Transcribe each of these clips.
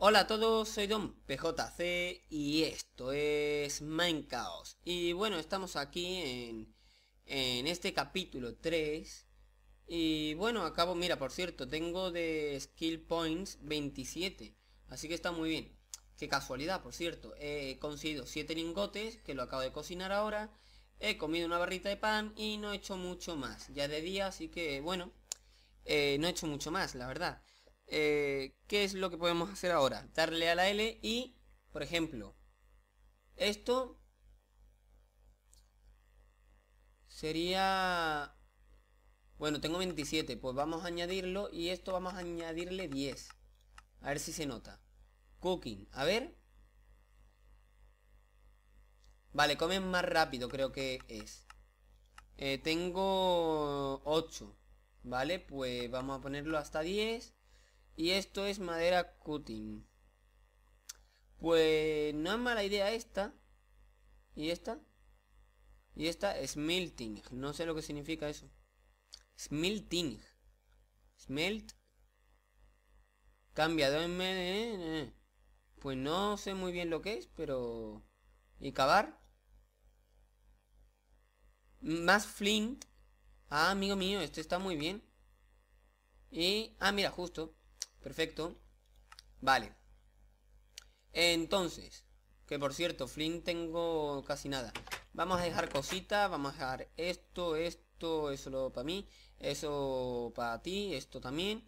Hola a todos, soy don PJC y esto es Minecraft. Y bueno, estamos aquí en, en este capítulo 3. Y bueno, acabo, mira, por cierto, tengo de Skill Points 27. Así que está muy bien. Qué casualidad, por cierto. He conseguido 7 lingotes, que lo acabo de cocinar ahora. He comido una barrita de pan y no he hecho mucho más. Ya de día, así que bueno, eh, no he hecho mucho más, la verdad. Eh, ¿qué es lo que podemos hacer ahora? Darle a la L y, por ejemplo, esto sería... Bueno, tengo 27, pues vamos a añadirlo y esto vamos a añadirle 10. A ver si se nota. Cooking, a ver. Vale, comen más rápido creo que es. Eh, tengo 8. Vale, pues vamos a ponerlo hasta 10. Y esto es madera cutting. Pues no es mala idea esta. ¿Y esta? Y esta es smelting. No sé lo que significa eso. Smelting. Smelt. Cambiado en... Eh, eh. Pues no sé muy bien lo que es, pero... ¿Y cavar? Más flint. Ah, amigo mío, este está muy bien. Y... Ah, mira, justo. Perfecto. Vale. Entonces, que por cierto, flint tengo casi nada. Vamos a dejar cositas, vamos a dejar esto, esto, eso lo para mí, eso para ti, esto también,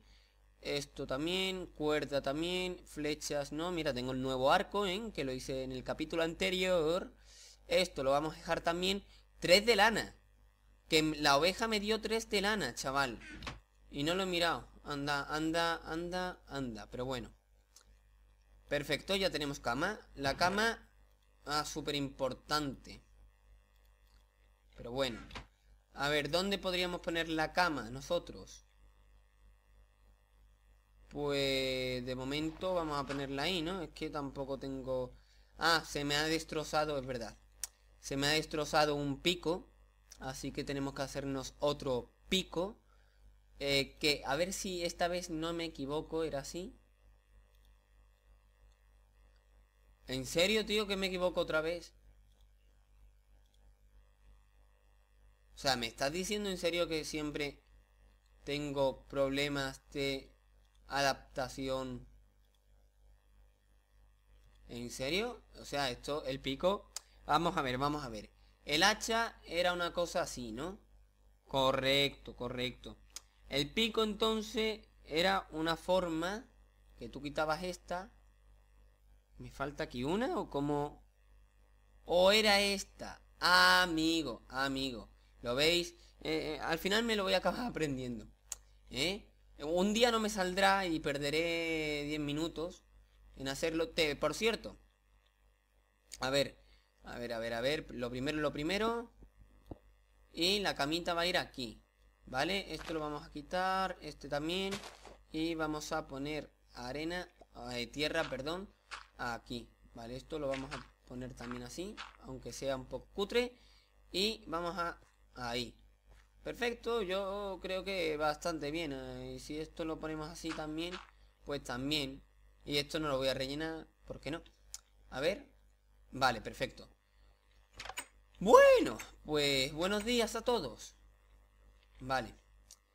esto también, cuerda también, flechas, no, mira, tengo el nuevo arco, ¿eh? que lo hice en el capítulo anterior. Esto lo vamos a dejar también, tres de lana. Que la oveja me dio tres de lana, chaval. Y no lo he mirado. Anda, anda, anda, anda. Pero bueno. Perfecto, ya tenemos cama. La cama... Ah, súper importante. Pero bueno. A ver, ¿dónde podríamos poner la cama nosotros? Pues de momento vamos a ponerla ahí, ¿no? Es que tampoco tengo... Ah, se me ha destrozado, es verdad. Se me ha destrozado un pico. Así que tenemos que hacernos otro pico. Eh, que a ver si esta vez no me equivoco, era así. ¿En serio, tío, que me equivoco otra vez? O sea, ¿me estás diciendo en serio que siempre tengo problemas de adaptación? ¿En serio? O sea, esto, el pico... Vamos a ver, vamos a ver. El hacha era una cosa así, ¿no? Correcto, correcto. El pico entonces era una forma que tú quitabas esta. ¿Me falta aquí una o como O era esta. Amigo, amigo. ¿Lo veis? Eh, eh, al final me lo voy a acabar aprendiendo. ¿eh? Un día no me saldrá y perderé 10 minutos en hacerlo. Te, por cierto. A ver. A ver, a ver, a ver. Lo primero, lo primero. Y la camita va a ir aquí. ¿Vale? Esto lo vamos a quitar, este también. Y vamos a poner arena, eh, tierra, perdón, aquí. ¿Vale? Esto lo vamos a poner también así, aunque sea un poco cutre. Y vamos a... ahí. Perfecto, yo creo que bastante bien. Eh, y si esto lo ponemos así también, pues también. Y esto no lo voy a rellenar, ¿por qué no? A ver. Vale, perfecto. Bueno, pues buenos días a todos. Vale.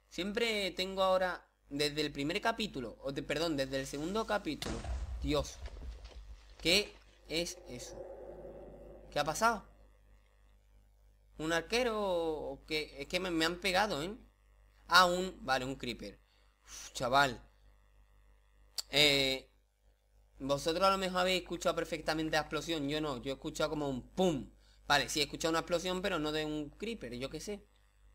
Siempre tengo ahora... Desde el primer capítulo. O de, perdón, desde el segundo capítulo. Dios. ¿Qué es eso? ¿Qué ha pasado? ¿Un arquero? que Es que me, han pegado, ¿eh? Ah, un... Vale, un creeper. chaval. Eh... Vosotros a lo mejor habéis escuchado perfectamente la explosión. Yo no. Yo he escuchado como un pum. Vale, sí he escuchado una explosión, pero no de un creeper. Yo qué sé.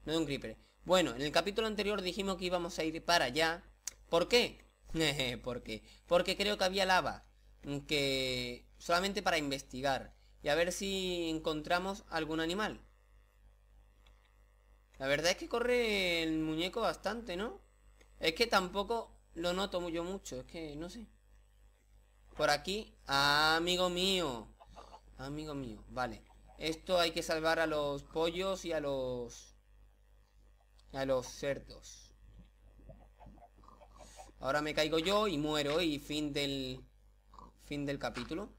No de un creeper. Bueno, en el capítulo anterior dijimos que íbamos a ir para allá. ¿Por qué? ¿Por qué? Porque creo que había lava. Mm, que... Solamente para investigar. Y a ver si encontramos algún animal. La verdad es que corre el muñeco bastante, ¿no? Es que tampoco lo noto yo mucho. Es que no sé. Por aquí. Ah, amigo mío. Amigo mío. Vale. Esto hay que salvar a los pollos y a los... A los cerdos. Ahora me caigo yo y muero y fin del... Fin del capítulo.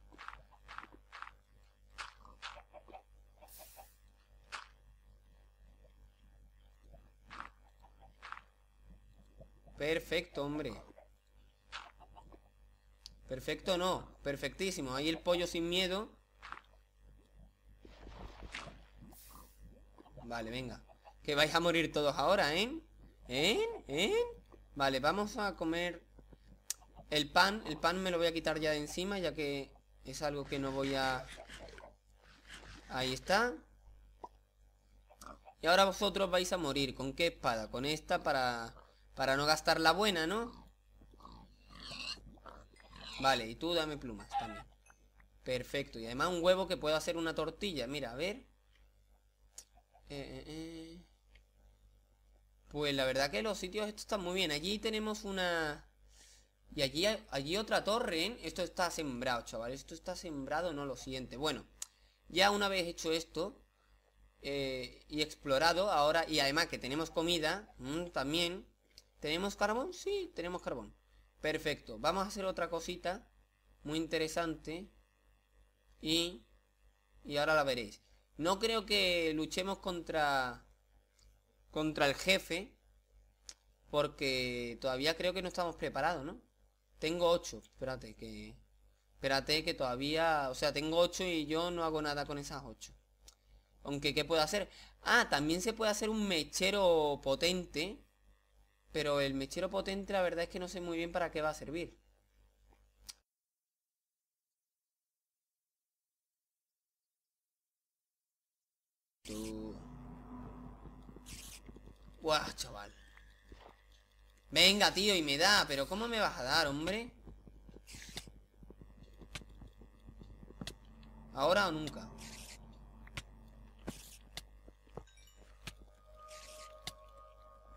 Perfecto, hombre. Perfecto no, perfectísimo. Ahí el pollo sin miedo. Vale, venga. Que vais a morir todos ahora, ¿eh? ¿Eh? ¿Eh? Vale, vamos a comer el pan. El pan me lo voy a quitar ya de encima, ya que es algo que no voy a... Ahí está. Y ahora vosotros vais a morir. ¿Con qué espada? Con esta para... Para no gastar la buena, ¿no? Vale, y tú dame plumas también. Perfecto. Y además un huevo que puedo hacer una tortilla. Mira, a ver. Eh, eh, eh. Pues la verdad que los sitios estos están muy bien. Allí tenemos una... Y allí, allí otra torre, ¿eh? Esto está sembrado, chaval. Esto está sembrado, no lo siente. Bueno, ya una vez hecho esto... Eh, y explorado ahora... Y además que tenemos comida... Mm, también... ¿Tenemos carbón? Sí, tenemos carbón. Perfecto. Vamos a hacer otra cosita. Muy interesante. Y... Y ahora la veréis. No creo que luchemos contra contra el jefe. Porque todavía creo que no estamos preparados, ¿no? Tengo 8. Espérate, que... Espérate, que todavía... O sea, tengo 8 y yo no hago nada con esas 8. Aunque, ¿qué puedo hacer? Ah, también se puede hacer un mechero potente. Pero el mechero potente la verdad es que no sé muy bien para qué va a servir. ¡Guau, chaval Venga, tío, y me da Pero ¿cómo me vas a dar, hombre? Ahora o nunca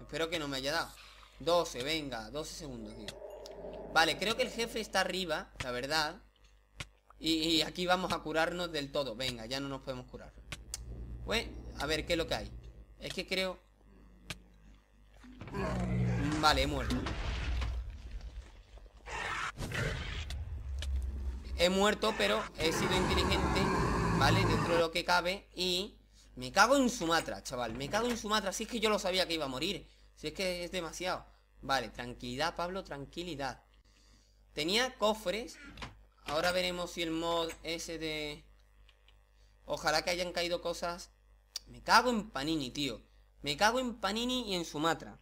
Espero que no me haya dado 12, venga, 12 segundos, tío Vale, creo que el jefe está arriba La verdad y, y, aquí vamos a curarnos del todo Venga, ya no nos podemos curar bueno pues, a ver, ¿qué es lo que hay? Es que creo... Vale, he muerto He muerto, pero he sido inteligente ¿Vale? Dentro de lo que cabe Y... Me cago en Sumatra, chaval Me cago en Sumatra Si es que yo lo sabía que iba a morir Si es que es demasiado Vale, tranquilidad, Pablo, tranquilidad Tenía cofres Ahora veremos si el mod ese de... Ojalá que hayan caído cosas Me cago en Panini, tío Me cago en Panini y en Sumatra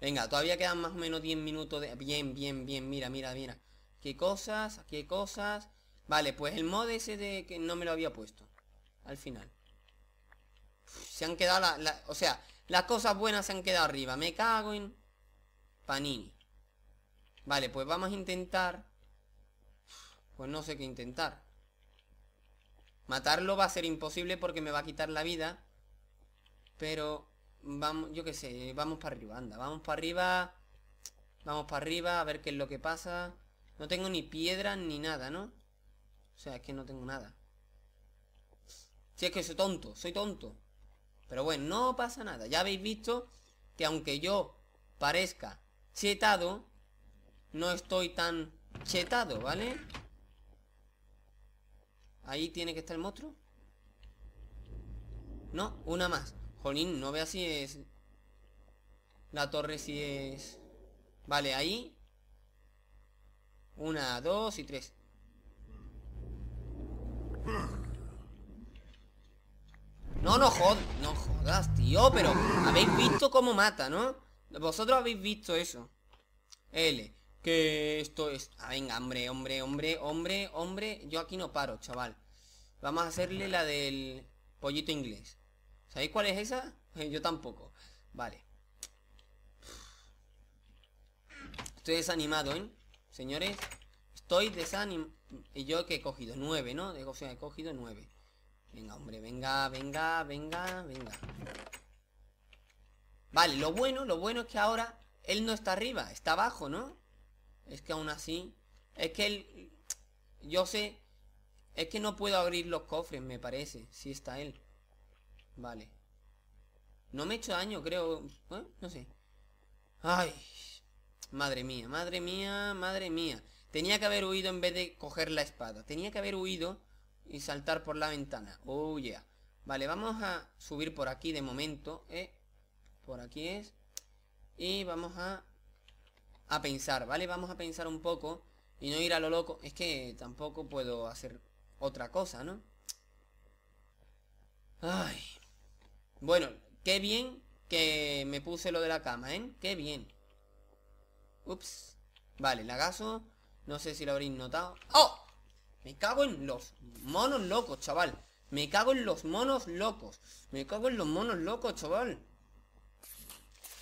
Venga, todavía quedan más o menos 10 minutos de... Bien, bien, bien, mira, mira, mira. Qué cosas, qué cosas. Vale, pues el mod ese de que no me lo había puesto. Al final. se han quedado la, O sea, las cosas buenas se han quedado arriba. Me cago en... Panini. Vale, pues vamos a intentar... Pues no sé qué intentar. Matarlo va a ser imposible porque me va a quitar la vida. Pero... Vamos, yo qué sé, vamos para arriba, anda. Vamos para arriba. Vamos para arriba, a ver qué es lo que pasa. No tengo ni piedra ni nada, ¿no? O sea, es que no tengo nada. Si es que soy tonto, soy tonto. Pero bueno, no pasa nada. Ya habéis visto que aunque yo parezca chetado, no estoy tan chetado, ¿vale? Ahí tiene que estar el monstruo. No, una más. Jolín, no vea si es... La torre si es... Vale, ahí. Una, dos y tres. No, no jodas, no jodas, tío, pero habéis visto cómo mata, ¿no? Vosotros habéis visto eso. L, que esto es... Ah, venga, hombre, hombre, hombre, hombre, hombre. Yo aquí no paro, chaval. Vamos a hacerle la del pollito inglés. ¿Y cuál es esa? Yo tampoco. Vale. Estoy desanimado, ¿eh? Señores, estoy desanimado. ¿Y yo que he cogido? nueve, ¿no? O sea, he cogido nueve Venga, hombre, venga, venga, venga, venga. Vale, lo bueno, lo bueno es que ahora él no está arriba, está abajo, ¿no? Es que aún así... Es que él... Yo sé... Es que no puedo abrir los cofres, me parece. Si está él. Vale. No me he hecho daño, creo. ¿eh? No sé. Ay. Madre mía, madre mía, madre mía. Tenía que haber huido en vez de coger la espada. Tenía que haber huido y saltar por la ventana. Oh, yeah. Vale, vamos a subir por aquí de momento. ¿eh? Por aquí es. Y vamos a... A pensar, ¿vale? Vamos a pensar un poco. Y no ir a lo loco. Es que tampoco puedo hacer otra cosa, ¿no? Ay, bueno, qué bien que me puse lo de la cama, ¿eh? Qué bien. Ups. Vale, gaso. No sé si lo habréis notado. ¡Oh! Me cago en los monos locos, chaval. Me cago en los monos locos. Me cago en los monos locos, chaval.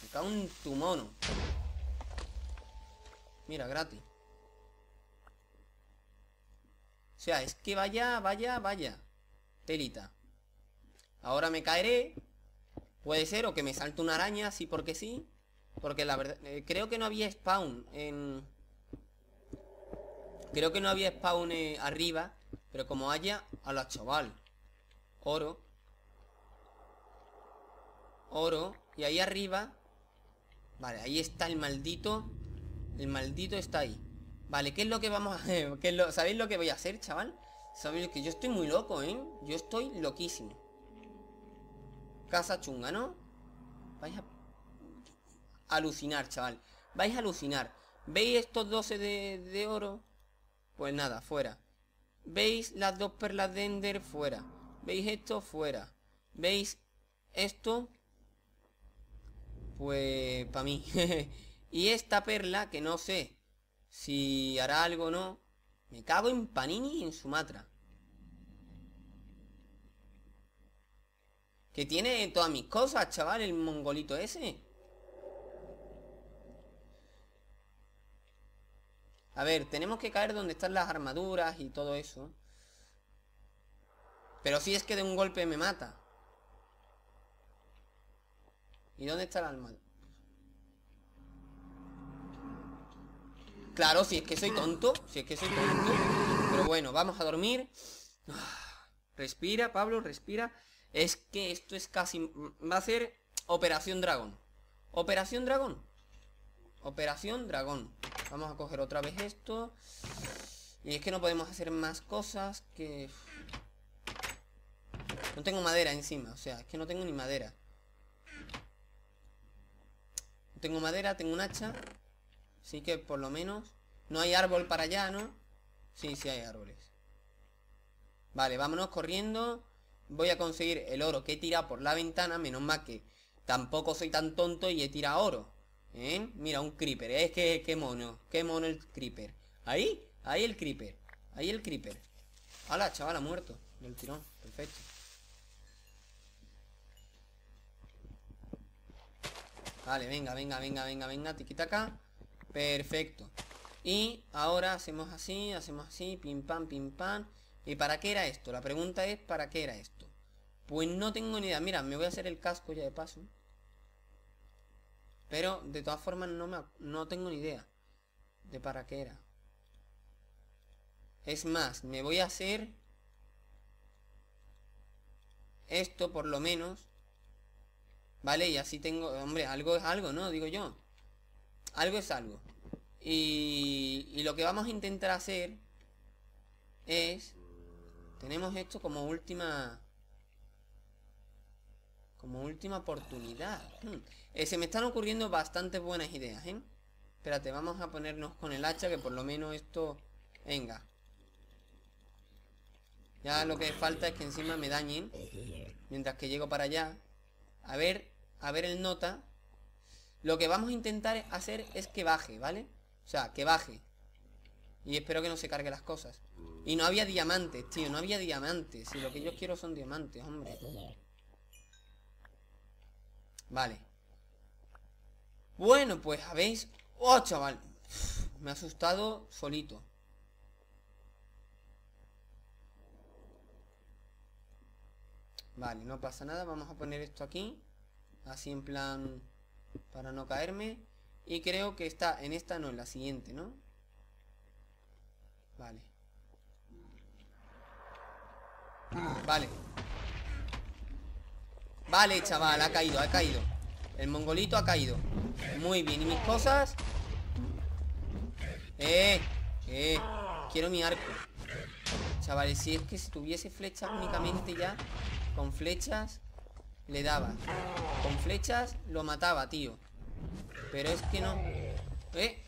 Me cago en tu mono. Mira, gratis. O sea, es que vaya, vaya, vaya. Telita. Ahora me caeré. Puede ser, o que me salte una araña, sí porque sí. Porque la verdad... Eh, creo que no había spawn en... Creo que no había spawn eh, arriba. Pero como haya, a la chaval. Oro. Oro. Y ahí arriba... Vale, ahí está el maldito. El maldito está ahí. Vale, ¿qué es lo que vamos a hacer? lo... ¿Sabéis lo que voy a hacer, chaval? Sabéis que yo estoy muy loco, ¿eh? Yo estoy loquísimo. Casa chunga, ¿no? Vais a... Alucinar, chaval. Vais a alucinar. ¿Veis estos 12 de, de oro? Pues nada, fuera. ¿Veis las dos perlas de Ender? Fuera. ¿Veis esto? Fuera. ¿Veis esto? Pues para mí. y esta perla, que no sé si hará algo o no. Me cago en Panini y en Sumatra. Que tiene todas mis cosas, chaval, el mongolito ese. A ver, tenemos que caer donde están las armaduras y todo eso. Pero si es que de un golpe me mata. ¿Y dónde está el alma? Claro, si es que soy tonto. Si es que soy tonto. Pero bueno, vamos a dormir. Ah, respira, Pablo, respira. Es que esto es casi... Va a ser Operación Dragón. Operación Dragón. Operación Dragón. Vamos a coger otra vez esto. Y es que no podemos hacer más cosas que... No tengo madera encima, o sea, es que no tengo ni madera. No tengo madera, tengo un hacha. Así que por lo menos... No hay árbol para allá, ¿no? Sí, sí hay árboles. Vale, vámonos corriendo voy a conseguir el oro que he tirado por la ventana. Menos mal que tampoco soy tan tonto y he tirado oro. ¿eh? Mira, un creeper. ¿eh? Es que, qué mono. Qué mono el creeper. Ahí, ahí el creeper. Ahí el creeper. ¡Hala, chaval, ha muerto! Del tirón. Perfecto. Vale, venga, venga, venga, venga, venga. quita acá. Perfecto. Y ahora hacemos así, hacemos así. Pim, pam, pim, pam. ¿Y para qué era esto? La pregunta es, ¿para qué era esto? Pues no tengo ni idea. Mira, me voy a hacer el casco ya de paso. Pero, de todas formas, no, no tengo ni idea de para qué era. Es más, me voy a hacer esto por lo menos. ¿Vale? Y así tengo... Hombre, algo es algo, ¿no? Digo yo. Algo es algo. y lo que vamos a intentar hacer es tenemos esto como última... Como última oportunidad. ¿eh? Eh, se me están ocurriendo bastantes buenas ideas, ¿eh? Espérate, vamos a ponernos con el hacha, que por lo menos esto... Venga. Ya lo que falta es que encima me dañen. Mientras que llego para allá. A ver, a ver el nota. Lo que vamos a intentar hacer es que baje, ¿vale? O sea, que baje. Y espero que no se cargue las cosas. Y no había diamantes, tío, no había diamantes. Y lo que yo quiero son diamantes, hombre. Vale. Bueno, pues habéis... ¡Oh, chaval! me ha asustado solito. Vale, no pasa nada. Vamos a poner esto aquí. Así en plan... Para no caerme. Y creo que está en esta, no, en la siguiente, ¿no? Vale. Mm, vale Vale, chaval, ha caído, ha caído El mongolito ha caído Muy bien, ¿y mis cosas? Eh, eh Quiero mi arco Chavales, si es que si tuviese flechas únicamente ya Con flechas Le daba Con flechas lo mataba, tío Pero es que no eh.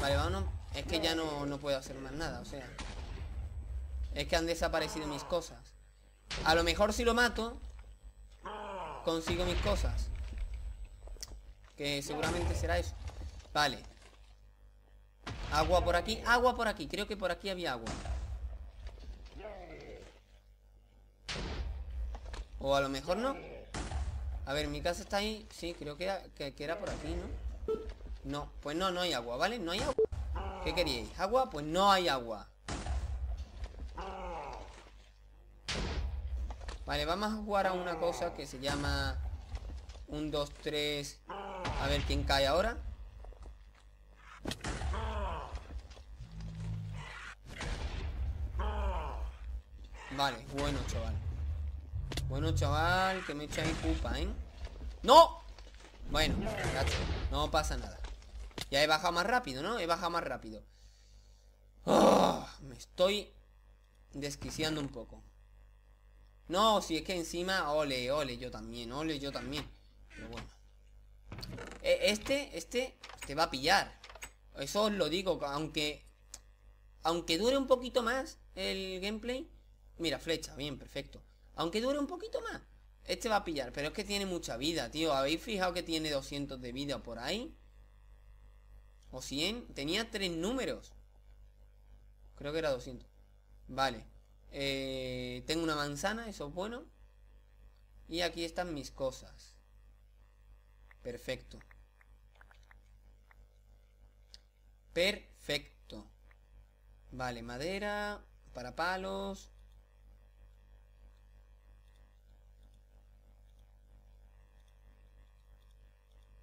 Vale, vámonos Es que ya no, no puedo hacer más nada, o sea es que han desaparecido mis cosas. A lo mejor si lo mato, consigo mis cosas. Que seguramente será eso. Vale. Agua por aquí, agua por aquí. Creo que por aquí había agua. O a lo mejor no. A ver, mi casa está ahí. Sí, creo que era, por aquí, ¿no? No, pues no, no hay agua, ¿vale? No hay agua. ¿Qué queríais? ¿Agua? Pues no hay agua. Vale, vamos a jugar a una cosa que se llama... Un, dos, tres... A ver quién cae ahora. Vale, bueno, chaval. Bueno, chaval, que me mi pupa, ¿eh? ¡No! Bueno, no pasa nada. Ya he bajado más rápido, ¿no? He bajado más rápido. Ah, me estoy desquiciando un poco. No, si es que encima, ole, ole, yo también, ole, yo también. Pero bueno. E, este, este, te va a pillar. Eso os lo digo, aunque... Aunque dure un poquito más el gameplay. Mira, flecha, bien, perfecto. Aunque dure un poquito más. Este va a pillar, pero es que tiene mucha vida, tío. ¿Habéis fijado que tiene 200 de vida por ahí? ¿O 100? Tenía tres números. Creo que era 200. Vale. Eh, tengo una manzana, eso es bueno. Y aquí están mis cosas. Perfecto. Perfecto. Vale, madera para palos.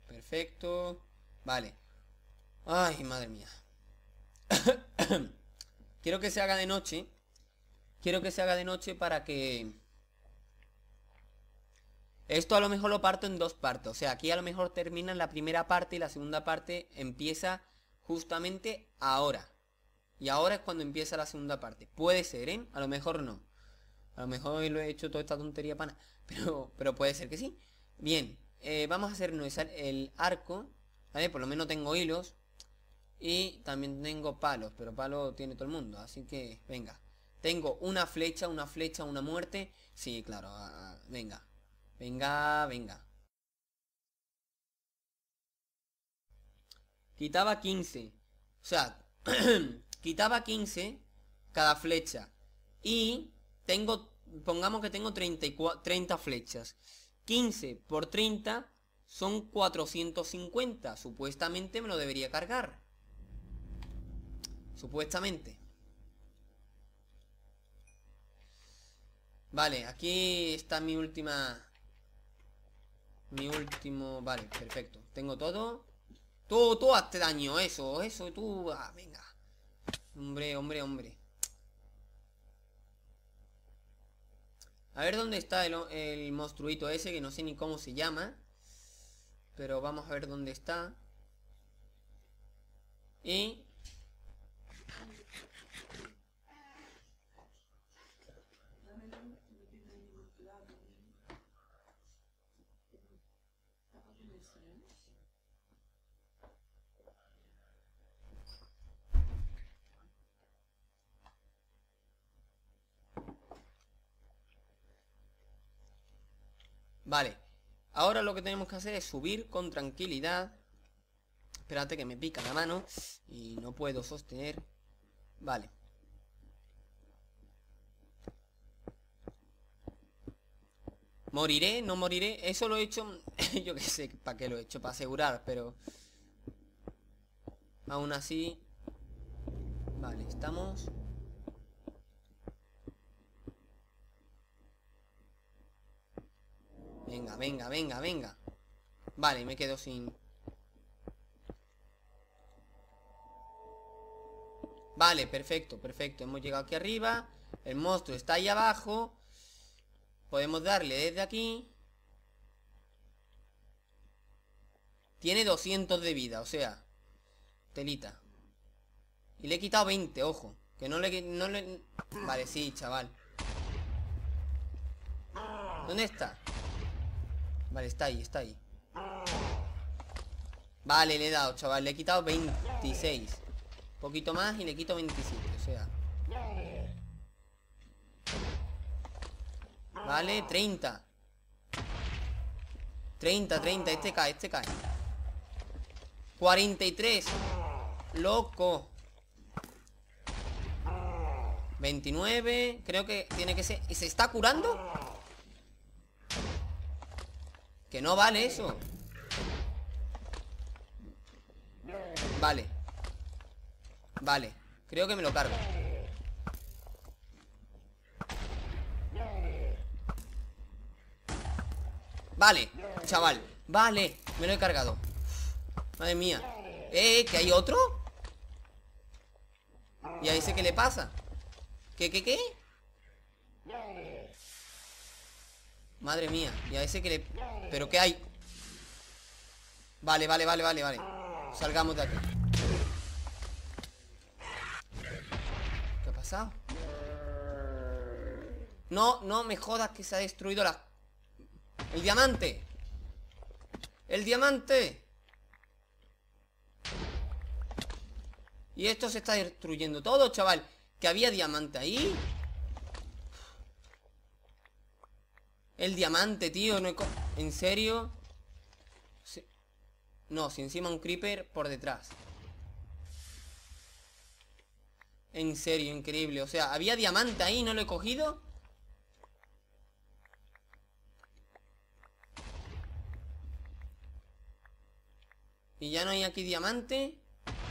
Perfecto. Vale. Ay, madre mía. Quiero que se haga de noche Quiero que se haga de noche para que... Esto a lo mejor lo parto en dos partes. O sea, aquí a lo mejor termina la primera parte y la segunda parte empieza justamente ahora. Y ahora es cuando empieza la segunda parte. Puede ser, ¿eh? A lo mejor no. A lo mejor lo he hecho toda esta tontería pana. Pero, pero puede ser que sí. Bien. Eh, vamos a hacernos el arco. Por lo menos tengo hilos. Y también tengo palos. Pero palo tiene todo el mundo. Así que, venga. Tengo una flecha, una flecha, una muerte. Sí, claro. Ah, ah, venga. Venga, venga. Quitaba 15. O sea, quitaba 15 cada flecha. Y tengo, pongamos que tengo 30 flechas. 15 por 30 son 450. Supuestamente me lo debería cargar. Supuestamente. Vale, aquí está mi última... Mi último... Vale, perfecto. Tengo todo. Tú, tú hazte daño. Eso, eso, tú... Ah, venga. Hombre, hombre, hombre. A ver dónde está el, el monstruito ese que no sé ni cómo se llama. Pero vamos a ver dónde está. Y Vale, ahora lo que tenemos que hacer es subir con tranquilidad. Espérate que me pica la mano y no puedo sostener. Vale. ¿Moriré? ¿No moriré? Eso lo he hecho... yo qué sé para qué lo he hecho, para asegurar, pero... Aún así... Vale, estamos... venga, venga, venga, venga. Vale, me quedo sin... Vale, perfecto, perfecto. Hemos llegado aquí arriba. El monstruo está ahí abajo. Podemos darle desde aquí. Tiene 200 de vida, o sea. Telita. Y le he quitado 20, ojo. Que no le... No le... Vale, sí, chaval. ¿Dónde está? Vale, está ahí, está ahí Vale, le he dado, chaval Le he quitado 26 Un poquito más y le quito 27 O sea Vale, 30 30, 30 Este cae, este cae 43 Loco 29 Creo que tiene que ser ¿Se está curando? Que no vale eso Vale Vale Creo que me lo cargo Vale, chaval Vale, me lo he cargado Madre mía Eh, ¿que hay otro? Y ahí sé qué le pasa ¿Qué, qué, qué? Madre mía, y a ese que le... ¿Pero qué hay? Vale, vale, vale, vale, vale Salgamos de aquí ¿Qué ha pasado? No, no me jodas que se ha destruido la... ¡El diamante! ¡El diamante! Y esto se está destruyendo todo, chaval Que había diamante ahí El diamante, tío, no he ¿En serio? no, si encima un creeper por detrás En serio, increíble O sea, había diamante ahí, no lo he cogido Y ya no hay aquí diamante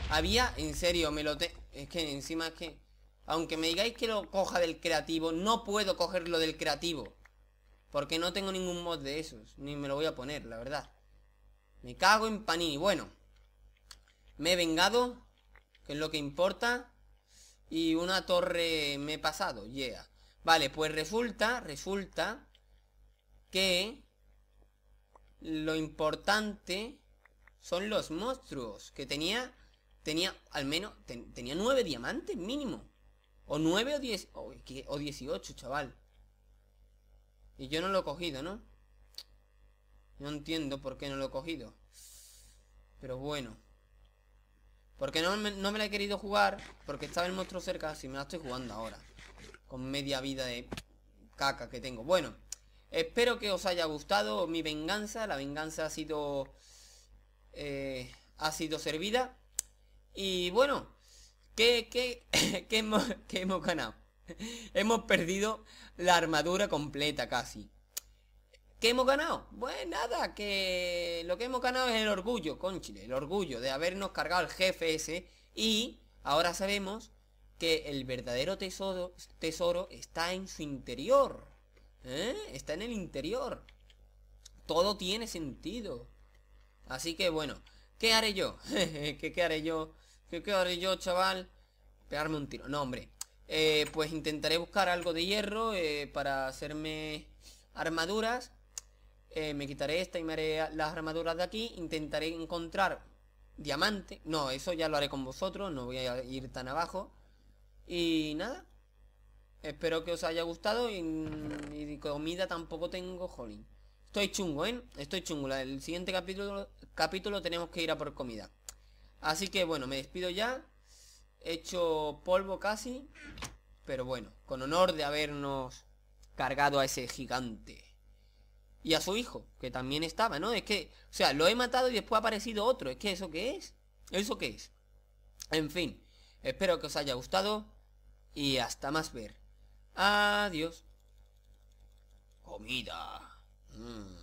Había, en serio, me lo Es que encima es que... Aunque me digáis que lo coja del creativo No puedo cogerlo del creativo porque no tengo ningún mod de esos. Ni me lo voy a poner, la verdad. Me cago en Panini. Bueno. Me he vengado. Que es lo que importa. Y una torre me he pasado. Yeah. Vale, pues resulta, resulta que lo importante son los monstruos. Que tenía, tenía al menos, tenía nueve diamantes mínimo. O nueve o diez, o, dieciocho, chaval. Y yo no lo he cogido, ¿no? No entiendo por qué no lo he cogido. Pero bueno. Porque no me, la he querido jugar. Porque estaba el monstruo cerca. Si me la estoy jugando ahora. Con media vida de caca que tengo. Bueno. Espero que os haya gustado mi venganza. La venganza ha sido... Eh, ha sido servida. Y bueno. ¿Qué, qué hemos ganado? hemos perdido la armadura completa casi. ¿Qué hemos ganado? Pues nada, que lo que hemos ganado es el orgullo, conchile, el orgullo de habernos cargado al jefe ese y ahora sabemos que el verdadero tesoro, tesoro está en su interior. ¿eh? Está en el interior. Todo tiene sentido. Así que bueno, ¿qué haré yo? ¿Qué, haré yo? ¿Qué, ¿Qué haré yo, chaval? Pegarme un tiro. No, hombre. Eh, pues intentaré buscar algo de hierro eh, para hacerme armaduras. Eh, me quitaré esta y me haré las armaduras de aquí. Intentaré encontrar diamante. No, eso ya lo haré con vosotros, no voy a ir tan abajo. Y nada. Espero que os haya gustado y, comida tampoco tengo, jolín. Estoy chungo, ¿eh? Estoy chungo. El siguiente capítulo, capítulo tenemos que ir a por comida. Así que bueno, me despido ya hecho polvo casi. Pero bueno, con honor de habernos cargado a ese gigante. Y a su hijo, que también estaba, ¿no? Es que, o sea, lo he matado y después ha aparecido otro. ¿Es que eso qué es? ¿Eso qué es? En fin, espero que os haya gustado y hasta más ver. Adiós. Comida. Mm.